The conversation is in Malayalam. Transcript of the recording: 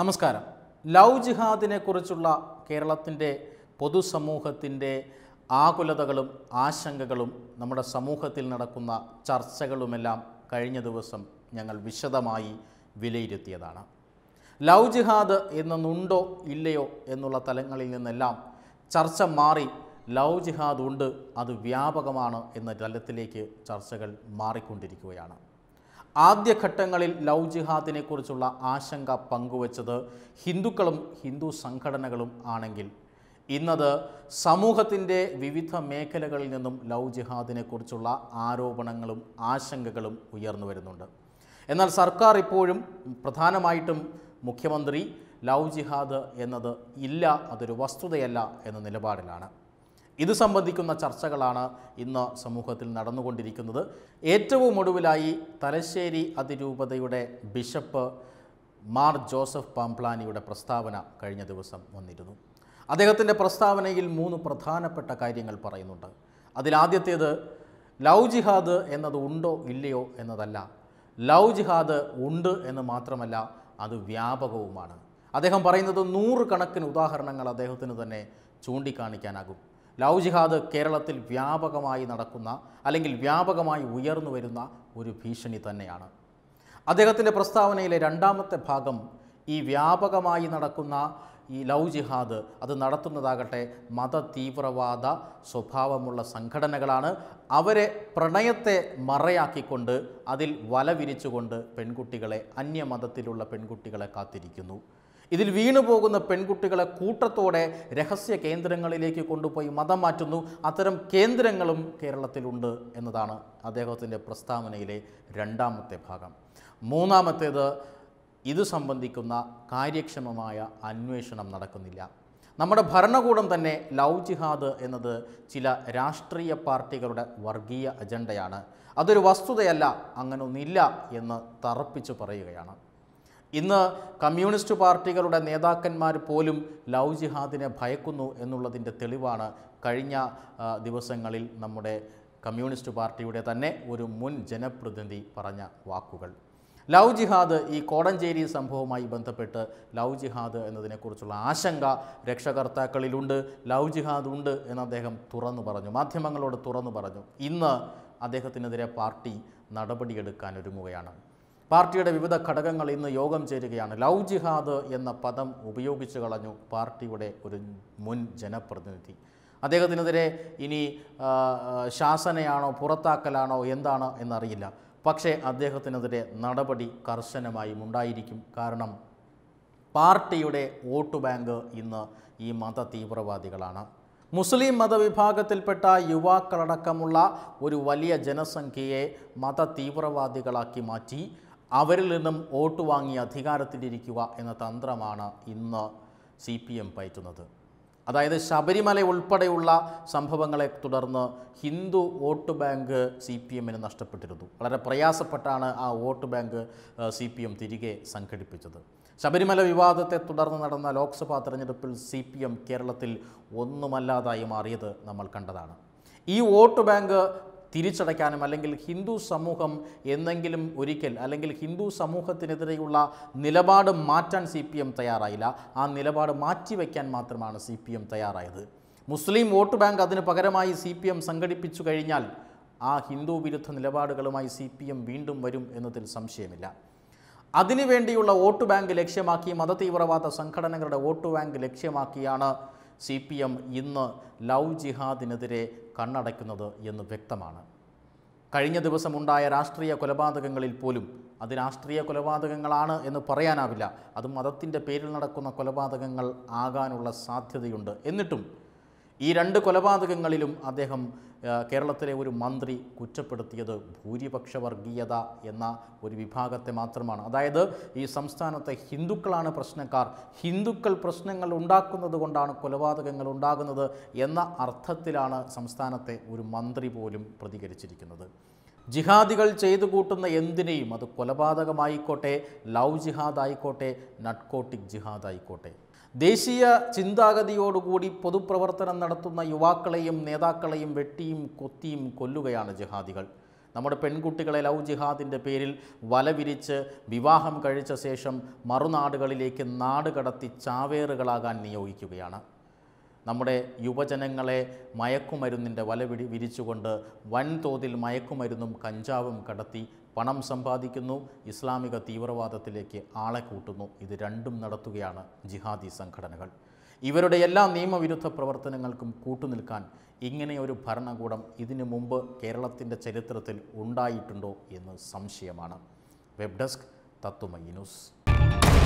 നമസ്കാരം ലവ് ജിഹാദിനെ കുറിച്ചുള്ള കേരളത്തിൻ്റെ പൊതുസമൂഹത്തിൻ്റെ ആകുലതകളും ആശങ്കകളും നമ്മുടെ സമൂഹത്തിൽ നടക്കുന്ന ചർച്ചകളുമെല്ലാം കഴിഞ്ഞ ദിവസം ഞങ്ങൾ വിശദമായി വിലയിരുത്തിയതാണ് ലവ് ജിഹാദ് എന്നൊന്നുണ്ടോ ഇല്ലയോ എന്നുള്ള തലങ്ങളിൽ നിന്നെല്ലാം ചർച്ച മാറി ലവ് ജിഹാദ് ഉണ്ട് അത് വ്യാപകമാണ് എന്ന തലത്തിലേക്ക് ചർച്ചകൾ മാറിക്കൊണ്ടിരിക്കുകയാണ് ആദ്യഘട്ടങ്ങളിൽ ലവ് കുറിച്ചുള്ള ആശങ്ക പങ്കുവച്ചത് ഹിന്ദുക്കളും ഹിന്ദു സംഘടനകളും ആണെങ്കിൽ ഇന്നത് സമൂഹത്തിൻ്റെ വിവിധ മേഖലകളിൽ നിന്നും ലവ് ജിഹാദിനെക്കുറിച്ചുള്ള ആരോപണങ്ങളും ആശങ്കകളും ഉയർന്നു വരുന്നുണ്ട് എന്നാൽ സർക്കാർ ഇപ്പോഴും പ്രധാനമായിട്ടും മുഖ്യമന്ത്രി ലവ് ജിഹാദ് എന്നത് ഇല്ല അതൊരു വസ്തുതയല്ല എന്ന നിലപാടിലാണ് ഇത് സംബന്ധിക്കുന്ന ചർച്ചകളാണ് ഇന്ന് സമൂഹത്തിൽ നടന്നുകൊണ്ടിരിക്കുന്നത് ഏറ്റവും ഒടുവിലായി തലശ്ശേരി അതിരൂപതയുടെ ബിഷപ്പ് മാർ ജോസഫ് പാംപ്ലാനിയുടെ പ്രസ്താവന കഴിഞ്ഞ ദിവസം വന്നിരുന്നു അദ്ദേഹത്തിൻ്റെ പ്രസ്താവനയിൽ മൂന്ന് പ്രധാനപ്പെട്ട കാര്യങ്ങൾ പറയുന്നുണ്ട് അതിലാദ്യത്തേത് ലവ് ജിഹാദ് എന്നത് ഉണ്ടോ ഇല്ലയോ എന്നതല്ല ലവ് ജിഹാദ് ഉണ്ട് എന്ന് മാത്രമല്ല അത് വ്യാപകവുമാണ് അദ്ദേഹം പറയുന്നത് നൂറുകണക്കിന് ഉദാഹരണങ്ങൾ അദ്ദേഹത്തിന് തന്നെ ചൂണ്ടിക്കാണിക്കാനാകും ലവ് ജിഹാദ് കേരളത്തിൽ വ്യാപകമായി നടക്കുന്ന അല്ലെങ്കിൽ വ്യാപകമായി ഉയർന്നു വരുന്ന ഒരു ഭീഷണി തന്നെയാണ് അദ്ദേഹത്തിൻ്റെ പ്രസ്താവനയിലെ രണ്ടാമത്തെ ഭാഗം ഈ വ്യാപകമായി നടക്കുന്ന ഈ ലവ് ജിഹാദ് അത് നടത്തുന്നതാകട്ടെ മത തീവ്രവാദ സ്വഭാവമുള്ള സംഘടനകളാണ് അവരെ പ്രണയത്തെ മറയാക്കിക്കൊണ്ട് അതിൽ വല വിരിച്ചുകൊണ്ട് പെൺകുട്ടികളെ അന്യമതത്തിലുള്ള പെൺകുട്ടികളെ കാത്തിരിക്കുന്നു ഇതിൽ വീണുപോകുന്ന പെൺകുട്ടികളെ കൂട്ടത്തോടെ രഹസ്യ കേന്ദ്രങ്ങളിലേക്ക് കൊണ്ടുപോയി മതം മാറ്റുന്നു അത്തരം കേന്ദ്രങ്ങളും കേരളത്തിലുണ്ട് എന്നതാണ് അദ്ദേഹത്തിൻ്റെ പ്രസ്താവനയിലെ രണ്ടാമത്തെ ഭാഗം മൂന്നാമത്തേത് ഇത് സംബന്ധിക്കുന്ന കാര്യക്ഷമമായ അന്വേഷണം നടക്കുന്നില്ല നമ്മുടെ ഭരണകൂടം തന്നെ ലവ് ജിഹാദ് എന്നത് ചില രാഷ്ട്രീയ പാർട്ടികളുടെ വർഗീയ അജണ്ടയാണ് അതൊരു വസ്തുതയല്ല അങ്ങനൊന്നില്ല എന്ന് തറപ്പിച്ചു പറയുകയാണ് ഇന്ന് കമ്മ്യൂണിസ്റ്റ് പാർട്ടികളുടെ നേതാക്കന്മാർ പോലും ലവ് ജിഹാദിനെ ഭയക്കുന്നു എന്നുള്ളതിൻ്റെ തെളിവാണ് കഴിഞ്ഞ ദിവസങ്ങളിൽ നമ്മുടെ കമ്മ്യൂണിസ്റ്റ് പാർട്ടിയുടെ തന്നെ ഒരു മുൻ ജനപ്രതിനിധി പറഞ്ഞ വാക്കുകൾ ലവ് ജിഹാദ് ഈ കോടഞ്ചേരി സംഭവവുമായി ബന്ധപ്പെട്ട് ലവ് ജിഹാദ് എന്നതിനെക്കുറിച്ചുള്ള ആശങ്ക രക്ഷകർത്താക്കളിലുണ്ട് ലവ് ജിഹാദ് ഉണ്ട് എന്ന് അദ്ദേഹം തുറന്നു പറഞ്ഞു മാധ്യമങ്ങളോട് തുറന്നു പറഞ്ഞു ഇന്ന് അദ്ദേഹത്തിനെതിരെ പാർട്ടി നടപടിയെടുക്കാൻ ഒരുങ്ങുകയാണ് പാർട്ടിയുടെ വിവിധ ഘടകങ്ങൾ ഇന്ന് യോഗം ചേരുകയാണ് ലൗ ജിഹാദ് എന്ന പദം ഉപയോഗിച്ചു കളഞ്ഞു പാർട്ടിയുടെ ഒരു മുൻ ജനപ്രതിനിധി അദ്ദേഹത്തിനെതിരെ ഇനി ശാസനയാണോ പുറത്താക്കലാണോ എന്താണ് എന്നറിയില്ല പക്ഷേ അദ്ദേഹത്തിനെതിരെ നടപടി കർശനമായും ഉണ്ടായിരിക്കും കാരണം പാർട്ടിയുടെ വോട്ട് ബാങ്ക് ഇന്ന് ഈ മത തീവ്രവാദികളാണ് മുസ്ലിം മതവിഭാഗത്തിൽപ്പെട്ട യുവാക്കളടക്കമുള്ള ഒരു വലിയ ജനസംഖ്യയെ മത തീവ്രവാദികളാക്കി മാറ്റി അവരിൽ നിന്നും വോട്ട് വാങ്ങി അധികാരത്തിലിരിക്കുക എന്ന തന്ത്രമാണ് ഇന്ന് സി പി എം പയറ്റുന്നത് അതായത് ശബരിമല ഉൾപ്പെടെയുള്ള സംഭവങ്ങളെ തുടർന്ന് Hindu vote bank C P എമ്മിന് നഷ്ടപ്പെട്ടിരുന്നു വളരെ പ്രയാസപ്പെട്ടാണ് ആ vote bank C P M തിരികെ സംഘടിപ്പിച്ചത് ശബരിമല വിവാദത്തെ തുടർന്ന് നടന്ന ലോക്സഭാ തെരഞ്ഞെടുപ്പിൽ സി പി എം കേരളത്തിൽ ഒന്നുമല്ലാതായി മാറിയത് നമ്മൾ കണ്ടതാണ് ഈ വോട്ട് ബാങ്ക് തിരിച്ചടയ്ക്കാനും അല്ലെങ്കിൽ ഹിന്ദു സമൂഹം എന്നെങ്കിലും ഒരിക്കൽ അല്ലെങ്കിൽ ഹിന്ദു സമൂഹത്തിനെതിരെയുള്ള നിലപാട് മാറ്റാൻ സി പി എം തയ്യാറായില്ല ആ നിലപാട് മാറ്റിവെക്കാൻ മാത്രമാണ് സി പി എം തയ്യാറായത് മുസ്ലിം വോട്ട് ബാങ്ക് അതിന് പകരമായി സി പി എം സംഘടിപ്പിച്ചു കഴിഞ്ഞാൽ ആ ഹിന്ദു വിരുദ്ധ നിലപാടുകളുമായി സി പി എം വീണ്ടും വരും എന്നതിൽ സംശയമില്ല അതിനുവേണ്ടിയുള്ള വോട്ട് ബാങ്ക് ലക്ഷ്യമാക്കി മതതീവ്രവാദ സംഘടനകളുടെ വോട്ട് ബാങ്ക് ലക്ഷ്യമാക്കിയാണ് സി പി എം ഇന്ന് ലവ് ജിഹാദിനെതിരെ കണ്ണടയ്ക്കുന്നത് എന്ന് വ്യക്തമാണ് കഴിഞ്ഞ ദിവസമുണ്ടായ രാഷ്ട്രീയ കൊലപാതകങ്ങളിൽ പോലും അത് രാഷ്ട്രീയ കൊലപാതകങ്ങളാണ് എന്ന് പറയാനാവില്ല അത് മതത്തിൻ്റെ പേരിൽ നടക്കുന്ന കൊലപാതകങ്ങൾ ആകാനുള്ള സാധ്യതയുണ്ട് എന്നിട്ടും ഈ രണ്ട് കൊലപാതകങ്ങളിലും അദ്ദേഹം കേരളത്തിലെ ഒരു മന്ത്രി കുറ്റപ്പെടുത്തിയത് ഭൂരിപക്ഷ വർഗീയത എന്ന ഒരു വിഭാഗത്തെ മാത്രമാണ് അതായത് ഈ സംസ്ഥാനത്തെ ഹിന്ദുക്കളാണ് പ്രശ്നക്കാർ ഹിന്ദുക്കൾ പ്രശ്നങ്ങൾ ഉണ്ടാക്കുന്നത് കൊണ്ടാണ് കൊലപാതകങ്ങൾ ഉണ്ടാകുന്നത് എന്ന അർത്ഥത്തിലാണ് സംസ്ഥാനത്തെ ഒരു മന്ത്രി പോലും പ്രതികരിച്ചിരിക്കുന്നത് ജിഹാദികൾ ചെയ്തു കൂട്ടുന്ന എന്തിനേയും അത് കൊലപാതകമായിക്കോട്ടെ ലവ് ജിഹാദ് ആയിക്കോട്ടെ നട്ട്കോട്ടിക് ജിഹാദ് ആയിക്കോട്ടെ ദേശീയ ചിന്താഗതിയോടുകൂടി പൊതുപ്രവർത്തനം നടത്തുന്ന യുവാക്കളെയും നേതാക്കളെയും വെട്ടിയും കൊത്തിയും കൊല്ലുകയാണ് ജിഹാദികൾ നമ്മുടെ പെൺകുട്ടികളെ ലവ് ജിഹാദിൻ്റെ പേരിൽ വലവിരിച്ച് വിവാഹം കഴിച്ച ശേഷം മറുനാടുകളിലേക്ക് നാടുകടത്തി ചാവേറുകളാകാൻ നിയോഗിക്കുകയാണ് നമ്മുടെ യുവജനങ്ങളെ മയക്കുമരുന്നിൻ്റെ വലവിടി വിരിച്ചുകൊണ്ട് വൻതോതിൽ മയക്കുമരുന്നും കഞ്ചാവും കടത്തി പണം സമ്പാദിക്കുന്നു ഇസ്ലാമിക തീവ്രവാദത്തിലേക്ക് ആളെ കൂട്ടുന്നു ഇത് രണ്ടും നടത്തുകയാണ് ജിഹാദി സംഘടനകൾ ഇവരുടെ എല്ലാ നിയമവിരുദ്ധ പ്രവർത്തനങ്ങൾക്കും കൂട്ടുനിൽക്കാൻ ഇങ്ങനെയൊരു ഭരണകൂടം ഇതിനു മുമ്പ് കേരളത്തിൻ്റെ ചരിത്രത്തിൽ ഉണ്ടായിട്ടുണ്ടോ എന്ന് സംശയമാണ് വെബ് ഡെസ്ക് തത്വമയി ന്യൂസ്